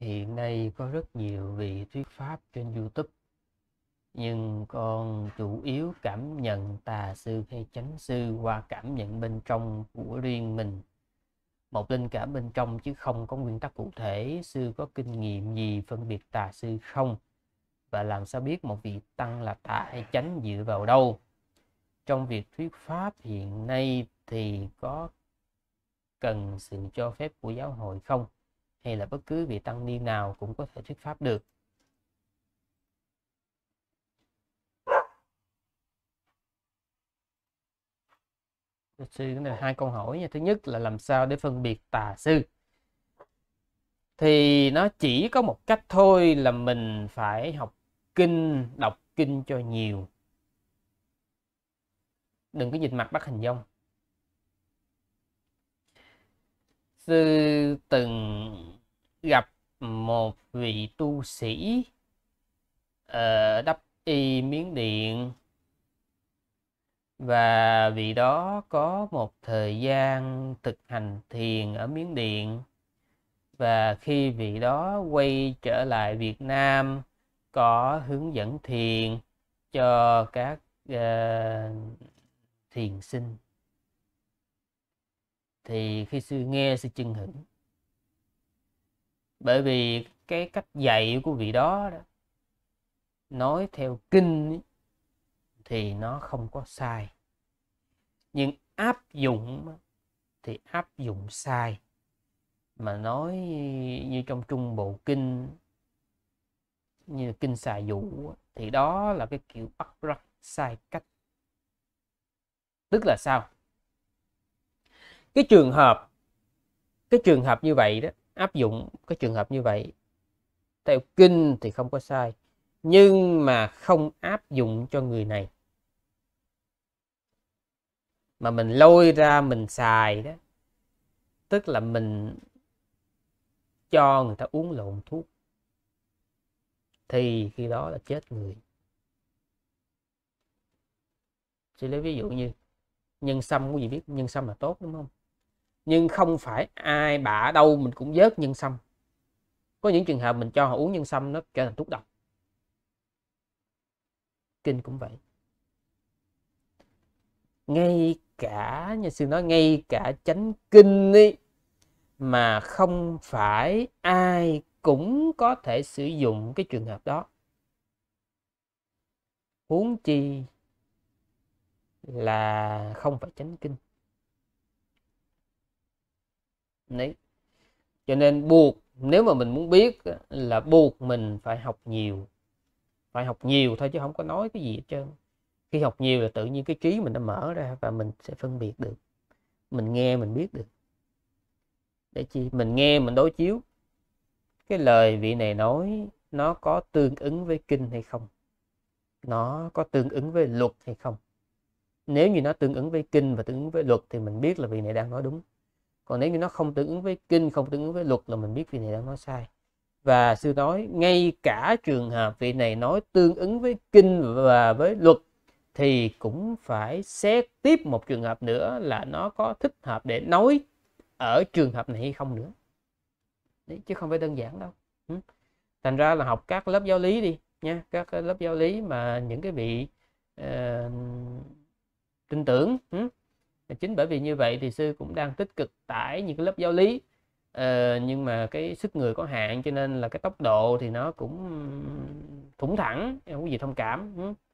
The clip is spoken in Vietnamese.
hiện nay có rất nhiều vị thuyết pháp trên youtube nhưng con chủ yếu cảm nhận tà sư hay chánh sư qua cảm nhận bên trong của riêng mình một linh cảm bên trong chứ không có nguyên tắc cụ thể sư có kinh nghiệm gì phân biệt tà sư không và làm sao biết một vị tăng là tà hay chánh dựa vào đâu trong việc thuyết pháp hiện nay thì có cần sự cho phép của giáo hội không hay là bất cứ vị tăng ni nào cũng có thể thuyết pháp được sư cái này hai câu hỏi nha thứ nhất là làm sao để phân biệt tà sư thì nó chỉ có một cách thôi là mình phải học kinh đọc kinh cho nhiều đừng có nhìn mặt bắt hình dung. sư từng gặp một vị tu sĩ ở ờ, đắp y miến điện và vị đó có một thời gian thực hành thiền ở miến điện và khi vị đó quay trở lại việt nam có hướng dẫn thiền cho các uh, thiền sinh thì khi sư nghe sư chân hưởng bởi vì cái cách dạy của vị đó, đó nói theo kinh thì nó không có sai nhưng áp dụng thì áp dụng sai mà nói như trong trung bộ kinh như kinh xà dụ thì đó là cái kiểu bắt rắc sai cách tức là sao cái trường hợp cái trường hợp như vậy đó áp dụng cái trường hợp như vậy theo kinh thì không có sai nhưng mà không áp dụng cho người này mà mình lôi ra mình xài đó tức là mình cho người ta uống lộn thuốc thì khi đó là chết người sẽ lấy ví dụ như nhân sâm quý vị biết nhân sâm là tốt đúng không nhưng không phải ai bả đâu mình cũng vớt nhân sâm có những trường hợp mình cho họ uống nhân sâm nó trở thành thuốc độc kinh cũng vậy ngay cả như sư nói ngay cả chánh kinh ấy mà không phải ai cũng có thể sử dụng cái trường hợp đó huống chi là không phải chánh kinh lý cho nên buộc nếu mà mình muốn biết là buộc mình phải học nhiều phải học nhiều thôi chứ không có nói cái gì hết trơn khi học nhiều là tự nhiên cái trí mình nó mở ra và mình sẽ phân biệt được mình nghe mình biết được để chi mình nghe mình đối chiếu cái lời vị này nói nó có tương ứng với kinh hay không nó có tương ứng với luật hay không nếu như nó tương ứng với kinh và tương ứng với luật thì mình biết là vị này đang nói đúng còn nếu như nó không tương ứng với kinh không tương ứng với luật là mình biết vị này đang nói sai và sư nói ngay cả trường hợp vị này nói tương ứng với kinh và với luật thì cũng phải xét tiếp một trường hợp nữa là nó có thích hợp để nói ở trường hợp này hay không nữa Đấy, chứ không phải đơn giản đâu thành ra là học các lớp giáo lý đi nha các lớp giáo lý mà những cái vị uh, tin tưởng chính bởi vì như vậy thì sư cũng đang tích cực tải những cái lớp giáo lý ờ, nhưng mà cái sức người có hạn cho nên là cái tốc độ thì nó cũng thủng thẳng không có gì thông cảm ừ.